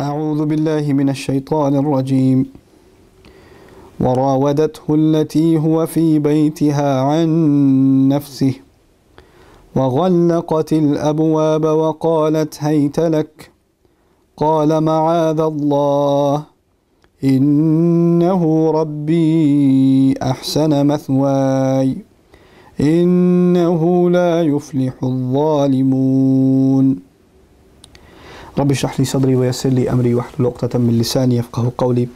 أعوذ بالله من الشيطان الرجيم وراودته التي هو في بيتها عن نفسه وغلقت الأبواب وقالت هيت لك قال معاذ الله إنه ربي أحسن مثواي إنه لا يفلح الظالمون رب اشرح لي صدري ويسر لي أمري واحلل عقدة من لساني يفقه قولي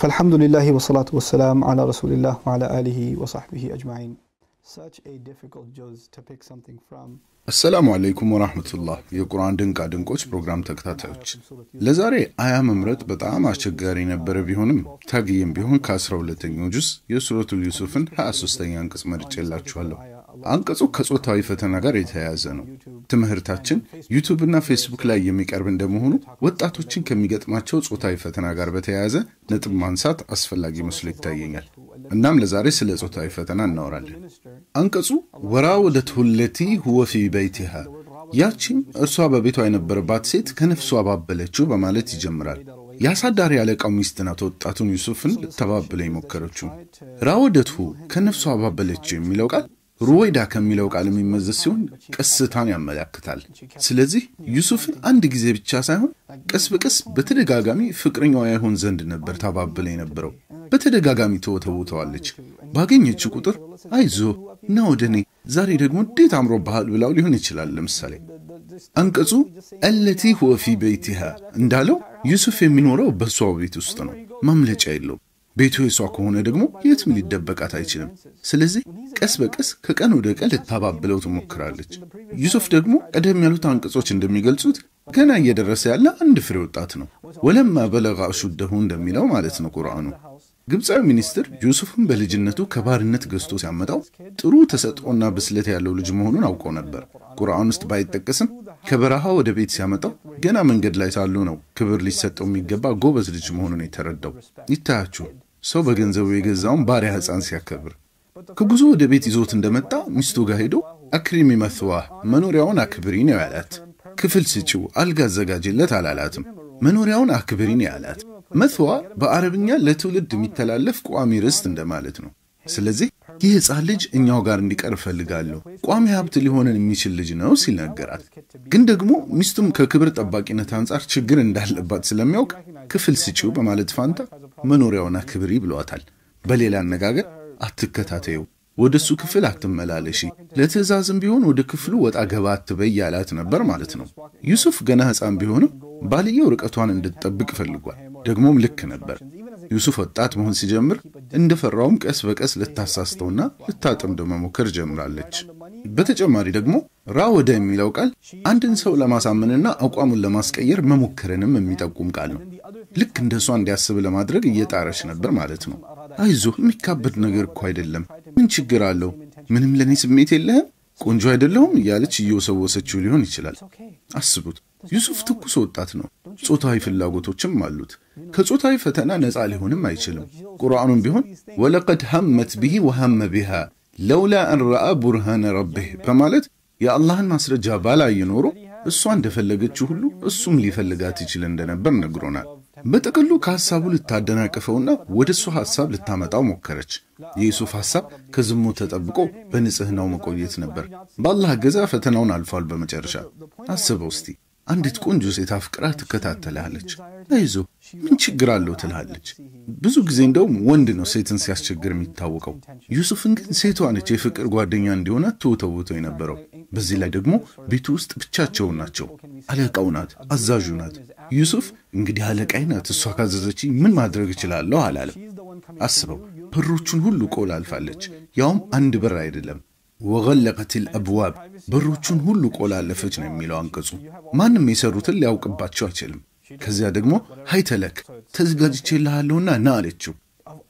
فالحمد لله والصلاة والسلام على رسول الله وعلى آله وصحبه أجمعين አሰላሙ አለይኩም ወራህመቱላህ የቁርአን ድንቃ ድንቆች ፕሮግራም ተከታታዮች ለዛሬ አያ መምረጥ በጣም አስቸጋሪ የነበረ ቢሆንም ታግዬም ቢሆን ከ12ተኛው ጁስ የሱረቱል ዩሱፍን 23ተኛ አንቀጽ መርጬላችኋለሁ አንቀጹ ከጾታዊ ፈተና ጋር የተያያዘ ነው። ትምህርታችን እና ፌስቡክ ላይ የሚቀርብ እንደመሆኑ ወጣቶችን ከሚገጥማቸው ጾታዊ ፈተና ጋር በተያያዘ ነጥብ ማንሳት አስፈላጊ መስሎ ይታየኛል። እናም ለዛሬ ስለ ጾታዊ ፈተና እናወራለን። አንቀጹ ወራ ወለት ሁለቲ ሁወ ፊ ያቺም እርሷ በቤቷ የነበረባት ሴት ከነፍሷ ባበለችው በማለት ይጀምራል። የአሳዳሪ አለቃው ሚስት ናት ወጣቱን ዩሱፍን ልታባብለ የሞከረችው። ራወደትሁ ከነፍሷ ባበለችው የሚለው ቃል ሩወይዳ ከሚለው ቃል የሚመዘዝ ሲሆን ቀስታን ያመላክታል። ስለዚህ ዩሱፍን አንድ ጊዜ ብቻ ሳይሆን ቀስ በቀስ በተደጋጋሚ ፍቅረኛዋ ይሆን ዘንድ ነበር ታባብለ የነበረው። በተደጋጋሚ ተወተውተዋለች። ባገኘችው ቁጥር አይዞ እና ወደ እኔ ዛሬ ደግሞ እንዴት አምሮ ባህል ብላው ሊሆን ይችላል። ለምሳሌ አንቀጹ አለቲ ሁወ ፊ እንዳለው ዩሱፍ የሚኖረው በእሷ ቤት ውስጥ ነው። ማምለጫ የለውም። ቤቱ የሷ ከሆነ ደግሞ የትም ሊደበቃት አይችልም። ስለዚህ ቀስ በቀስ ከቀን ወደ ቀን ልታባብለው ትሞክራለች። ዩሱፍ ደግሞ ቀደም ያሉት አንቀጾች እንደሚገልጹት ገና እየደረሰ ያለ አንድ ፍሬ ወጣት ነው። ወለማ በለጋ ሹደሁ እንደሚለው ማለት ነው ቁርአኑ። ግብፃዊ ሚኒስትር ዩሱፍን በልጅነቱ ከባርነት ገዝቶ ሲያመጣው ጥሩ ተሰጥኦና ብስለት ያለው ልጅ መሆኑን አውቆ ነበር። ቁርአን ውስጥ ባይጠቀስም ከበረሃ ወደ ቤት ሲያመጣው ገና መንገድ ላይ ሳሉ ነው ክብር ሊሰጠው የሚገባ ጎበዝ ልጅ መሆኑን የተረዳው። ይታያችሁ ሰው በገንዘቡ የገዛውን ባሪያ ሕፃን ሲያከብር። ከጉዞ ወደ ቤት ይዞት እንደመጣ ሚስቱ ጋር ሄዶ አክሪሚ መሥዋህ መኖሪያውን አክብሪ ነው ያላት። ክፍል ስጪው፣ አልጋ አዘጋጅለት አላላትም። መኖሪያውን አክብሪ ነው ያላት። መስዋ በአረብኛ ለትውልድ የሚተላለፍ ቋሚ ርስት እንደማለት ነው። ስለዚህ ይህ ሕፃን ልጅ እኛው ጋር እንዲቀር እፈልጋለሁ፣ ቋሚ ሀብት ሊሆነን የሚችል ልጅ ነው ሲል ነገራት። ግን ደግሞ ሚስቱም ከክብር ጠባቂነት አንጻር ችግር እንዳለባት ስለሚያውቅ ክፍል ስጪው በማለት ፋንታ መኖሪያውና ክብሪ ብለዋታል። በሌላ አነጋገር አትከታተዩ፣ ወደ እሱ ክፍል አትመላለሺ፣ ለትዕዛዝም ቢሆን ወደ ክፍሉ ወጣ ገባ አትበይ ያላት ነበር ማለት ነው። ዩሱፍ ገና ሕፃን ቢሆንም ባልየው ርቀቷን እንድትጠብቅ ፈልጓል። ደግሞም ልክ ነበር። ዩሱፍ ወጣት መሆን ሲጀምር እንደፈራውም ቀስ በቀስ ልታሳስተውና ልታጥምድ መሞከር ጀምራለች። በተጨማሪ ደግሞ ራወደ የሚለው ቃል አንድን ሰው ለማሳመንና አቋሙን ለማስቀየር መሞከርንም የሚጠቁም ቃል ነው። ልክ እንደ እሷ እንዲያስብ ለማድረግ እየጣረች ነበር ማለት ነው። አይዞህ፣ የሚካበድ ነገር እኮ አይደለም። ምን ችግር አለው? ምንም ለእኔ ስሜት የለህም? ቆንጆ አይደለሁም? እያለች እየወሰወሰችው ሊሆን ይችላል። አስቡት። ዩሱፍ ትኩስ ወጣት ነው። ጾታዊ ፍላጎቶችም አሉት። ከጾታዊ ፈተና ነፃ ሊሆንም አይችልም። ቁርአኑም ቢሆን ወለቀድ ሐመት ብሂ ወሐመ ቢሃ ለውላ አንረአ ቡርሃነ ረብህ በማለት የአላህን ማስረጃ ባላይ ኖሮ እሷ እንደፈለገችው ሁሉ እሱም ሊፈልጋት ይችል እንደነበር ነግሮናል። በጥቅሉ ከሐሳቡ ልታደናቅፈውና ወደ እሷ ሐሳብ ልታመጣው ሞከረች። የዩሱፍ ሐሳብ ከዝሙት ተጠብቆ በንጽሕናው መቆየት ነበር። በአላህ እገዛ ፈተናውን አልፏል። በመጨረሻ አስበው እስቲ አንዲት ቆንጆ ሴት አፍቅራ ትከታተልሃለች። አይዞ ምን ችግር አለው ትልሃለች። ብዙ ጊዜ እንደውም ወንድ ነው ሴትን ሲያስቸግር የሚታወቀው። ዩሱፍን ግን ሴቷ ነች የፍቅር ጓደኛ እንዲሆነ ትወተውቶ የነበረው። በዚህ ላይ ደግሞ ቤቱ ውስጥ ብቻቸውን ናቸው። አለቃው ናት፣ አዛዡ ናት። ዩሱፍ እንግዲህ አለቃይ ናት፣ እሷ ካዘዘች ምን ማድረግ እችላለሁ አላለም። አስበው፣ ብሮቹን ሁሉ ቆላ አልፋለች፣ ያውም አንድ ብር አይደለም ወገለቀት አብዋብ በሮቹን ሁሉ ቆላለፈች ነው የሚለው አንቀጹ። ማንም የሰሩትን ሊያውቅባቸው አይችልም። ከዚያ ደግሞ ሀይተለክ ተዘጋጅቼልሃለሁና ና አለችው።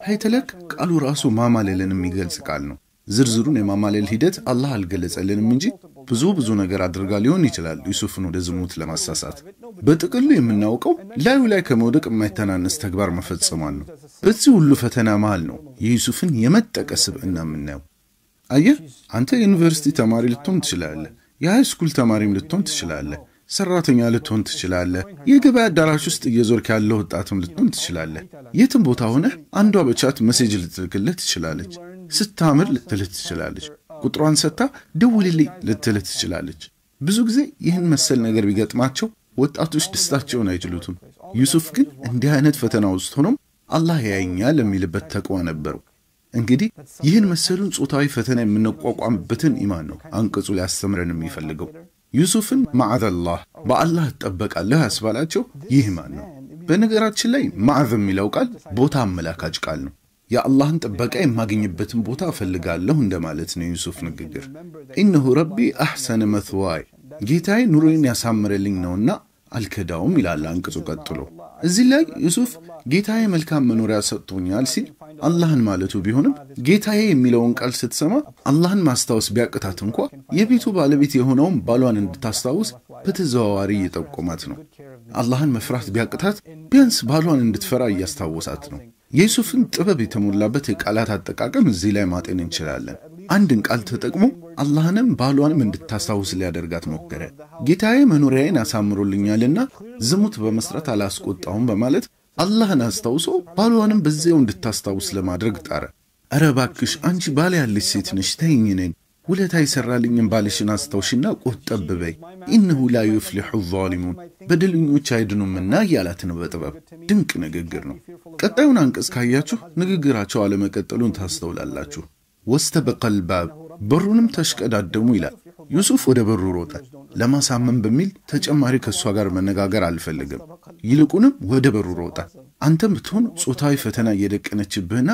ሀይተለክ ቃሉ ራሱ ማማለልን የሚገልጽ ቃል ነው። ዝርዝሩን የማማለል ሂደት አላህ አልገለጸልንም እንጂ ብዙ ብዙ ነገር አድርጋ ሊሆን ይችላል ዩሱፍን ወደ ዝሙት ለማሳሳት። በጥቅሉ የምናውቀው ላዩ ላይ ከመውደቅ የማይተናነስ ተግባር መፈጸሟን ነው። በዚህ ሁሉ ፈተና መሃል ነው የዩሱፍን የመጠቀ ስብዕና የምናየው። አየህ፣ አንተ የዩኒቨርሲቲ ተማሪ ልትሆን ትችላለህ። ስኩል ተማሪም ልትሆን ትችላለህ። ሰራተኛ ልትሆን ትችላለህ። የገበያ አዳራሽ ውስጥ እየዞርክ ያለው ወጣትም ልትሆን ትችላለህ። የትም ቦታ ሆነህ አንዷ በቻት መሴጅ ልትልክልህ ትችላለች። ስታምር ልትልህ ትችላለች። ቁጥሯን ሰጥታ ደውልልኝ ልትልህ ትችላለች። ብዙ ጊዜ ይህን መሰል ነገር ቢገጥማቸው ወጣቶች ደስታቸውን አይችሉትም። ዩሱፍ ግን እንዲህ አይነት ፈተና ውስጥ ሆኖም አላህ ያየኛል የሚልበት ተቋ ነበረው። እንግዲህ ይህን መሰሉን ጾታዊ ፈተና የምንቋቋምበትን ኢማን ነው አንቀጹ ሊያስተምረን የሚፈልገው። ዩሱፍን ማዓዘላህ በአላህ ትጠበቃለህ ያስባላቸው ይህ ማን ነው። በነገራችን ላይ ማዕዝ የሚለው ቃል ቦታ አመላካች ቃል ነው። የአላህን ጥበቃ የማገኝበትን ቦታ እፈልጋለሁ እንደማለት ነው። ዩሱፍ ንግግር ኢነሁ ረቢ አሕሰነ መትዋይ ጌታዬ ኑሮዬን ያሳምረልኝ ነውና አልከዳውም ይላል አንቅጹ ቀጥሎ። እዚህ ላይ ዩሱፍ ጌታዬ መልካም መኖሪያ ሰጥቶኛል ሲል አላህን ማለቱ ቢሆንም ጌታዬ የሚለውን ቃል ስትሰማ አላህን ማስታወስ ቢያቅታት እንኳ የቤቱ ባለቤት የሆነውን ባሏን እንድታስታውስ በተዘዋዋሪ እየጠቆማት ነው። አላህን መፍራት ቢያቅታት ቢያንስ ባሏን እንድትፈራ እያስታወሳት ነው። የዩሱፍን ጥበብ የተሞላበት የቃላት አጠቃቀም እዚህ ላይ ማጤን እንችላለን። አንድን ቃል ተጠቅሞ አላህንም ባሏንም እንድታስታውስ ሊያደርጋት ሞከረ። ጌታዬ መኖሪያዬን አሳምሮልኛልና ዝሙት በመስራት አላስቆጣውም በማለት አላህን አስታውሶ ባሏንም በዚያው እንድታስታውስ ለማድረግ ጣረ። ኧረ እባክሽ አንቺ ባል ያለሽ ሴት ነሽ፣ ተይኝ ነኝ ውለታ ይሠራልኝም ባልሽን አስታውሽና ቆጠብ በይ፣ ኢነሁ ላ ዩፍሊሑ ዛሊሙን በደለኞች አይድኑምና እያላት ነው። በጥበብ ድንቅ ንግግር ነው። ቀጣዩን አንቀጽ ካያችሁ ንግግራቸው አለመቀጠሉን ታስተውላላችሁ። ወስተበቀ ልባብ በሩንም ተሽቀዳደሙ ይላል። ዩሱፍ ወደ በሩ ሮጠ። ለማሳመን በሚል ተጨማሪ ከእሷ ጋር መነጋገር አልፈልግም። ይልቁንም ወደ በሩ ሮጠ። አንተም ብትሆን ጾታዊ ፈተና እየደቀነችብህና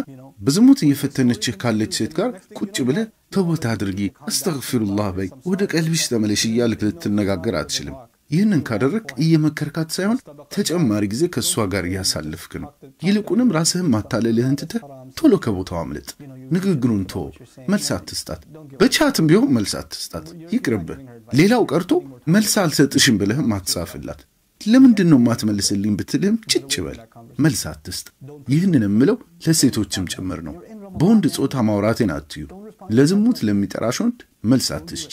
በዝሙት እየፈተነችህ ካለች ሴት ጋር ቁጭ ብለህ ተወት አድርጊ፣ አስተግፊሩላህ በይ፣ ወደ ቀልቢሽ ተመለሽ እያልክ ልትነጋገር አትችልም። ይህንን ካደረግ እየመከርካት ሳይሆን ተጨማሪ ጊዜ ከእሷ ጋር እያሳልፍክ ነው። ይልቁንም ራስህን ማታለልህን ትተህ ቶሎ ከቦታው አምልጥ። ንግግሩን ቶ መልስ አትስጣት። በቻትም ቢሆን መልስ አትስጣት፣ ይቅርብህ። ሌላው ቀርቶ መልስ አልሰጥሽም ብለህም አትጻፍላት። ለምንድን ነው የማትመልስልኝ ብትልህም ጭጭ በል፣ መልስ አትስጥ። ይህንን የምለው ለሴቶችም ጭምር ነው። በወንድ ጾታ ማውራቴን አትዩ። ለዝሙት ለሚጠራሽ ወንድ መልስ አትስጪ።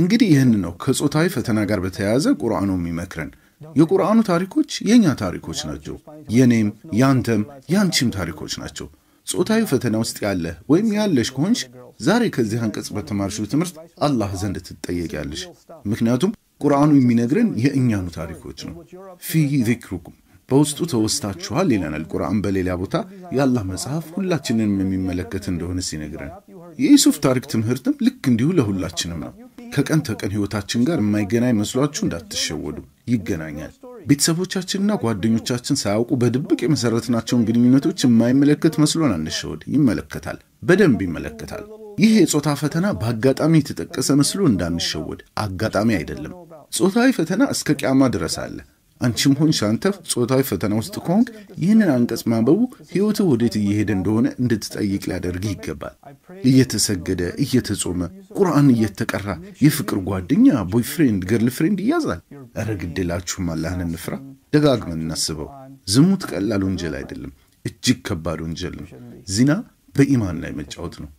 እንግዲህ ይህን ነው ከጾታዊ ፈተና ጋር በተያያዘ ቁርአኑ የሚመክረን። የቁርአኑ ታሪኮች የእኛ ታሪኮች ናቸው። የኔም፣ ያንተም፣ ያንቺም ታሪኮች ናቸው። ጾታዊ ፈተና ውስጥ ያለ ወይም ያለሽ ከሆንሽ ዛሬ ከዚህ አንቀጽ በተማርሽው ትምህርት አላህ ዘንድ ትጠየቂያለሽ። ምክንያቱም ቁርአኑ የሚነግረን የእኛኑ ታሪኮች ነው። ፊሂ ዚክሩኩም በውስጡ ተወስታችኋል ይለናል ቁርአን በሌላ ቦታ የአላህ መጽሐፍ ሁላችንንም የሚመለከት እንደሆነ ሲነግረን የዩሱፍ ታሪክ ትምህርትም ልክ እንዲሁ ለሁላችንም ነው። ከቀን ተቀን ሕይወታችን ጋር የማይገናኝ መስሏችሁ እንዳትሸወዱ፣ ይገናኛል። ቤተሰቦቻችንና ጓደኞቻችን ሳያውቁ በድብቅ የመሰረትናቸውን ግንኙነቶች የማይመለከት መስሎን አንሸወድ። ይመለከታል፣ በደንብ ይመለከታል። ይህ የጾታ ፈተና በአጋጣሚ የተጠቀሰ መስሎ እንዳንሸወድ፣ አጋጣሚ አይደለም። ጾታዊ ፈተና እስከ ቅያማ ድረስ አለ። አንቺም ሆንሽ አንተ ጾታዊ ፈተና ውስጥ ከሆንክ ይህንን አንቀጽ ማንበቡ ሕይወትህ ወዴት እየሄደ እንደሆነ እንድትጠይቅ ሊያደርግ ይገባል። እየተሰገደ እየተጾመ ቁርአን እየተቀራ የፍቅር ጓደኛ ቦይፍሬንድ፣ ፍሬንድ ይያዛል። እረ ግድላችሁም አላህን እንፍራ። ደጋግመን እናስበው። ዝሙት ቀላል ወንጀል አይደለም፣ እጅግ ከባድ ወንጀል ነው። ዚና በኢማን ላይ መጫወት ነው።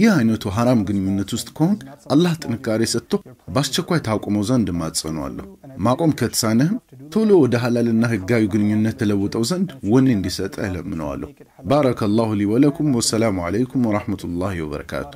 ይህ አይነቱ ሐራም ግንኙነት ውስጥ ከሆን አላህ ጥንካሬ ሰጥቶ በአስቸኳይ ታቆመው ዘንድ ማጸኗለሁ። ማቆም ከተሳነህም ቶሎ ወደ ሐላልና ህጋዊ ግንኙነት ተለውጠው ዘንድ ወኔ እንዲሰጠ እለምነዋለሁ። ባረከ ላሁ ሊ ወለኩም። ወሰላሙ አለይኩም ወረሕመቱላሂ ወበረካቱ።